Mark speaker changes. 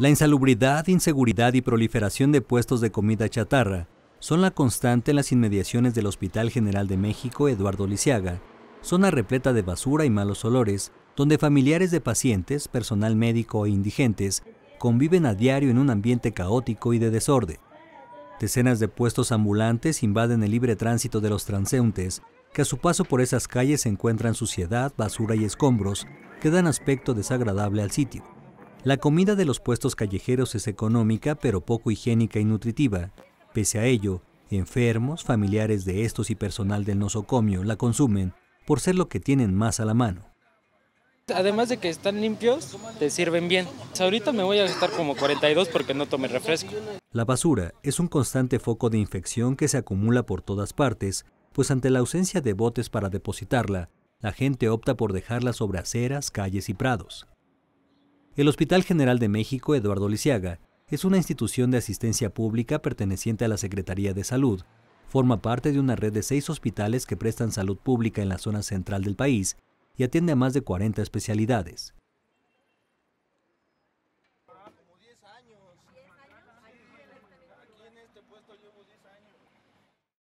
Speaker 1: La insalubridad, inseguridad y proliferación de puestos de comida chatarra son la constante en las inmediaciones del Hospital General de México Eduardo Lisiaga, zona repleta de basura y malos olores, donde familiares de pacientes, personal médico e indigentes conviven a diario en un ambiente caótico y de desorden. Decenas de puestos ambulantes invaden el libre tránsito de los transeúntes, que a su paso por esas calles encuentran suciedad, basura y escombros que dan aspecto desagradable al sitio. La comida de los puestos callejeros es económica pero poco higiénica y nutritiva. Pese a ello, enfermos, familiares de estos y personal del nosocomio la consumen por ser lo que tienen más a la mano.
Speaker 2: Además de que están limpios, te sirven bien. Ahorita me voy a gastar como 42 porque no tomé refresco.
Speaker 1: La basura es un constante foco de infección que se acumula por todas partes, pues ante la ausencia de botes para depositarla, la gente opta por dejarla sobre aceras, calles y prados. El Hospital General de México Eduardo Lisiaga es una institución de asistencia pública perteneciente a la Secretaría de Salud. Forma parte de una red de seis hospitales que prestan salud pública en la zona central del país y atiende a más de 40 especialidades. años. Este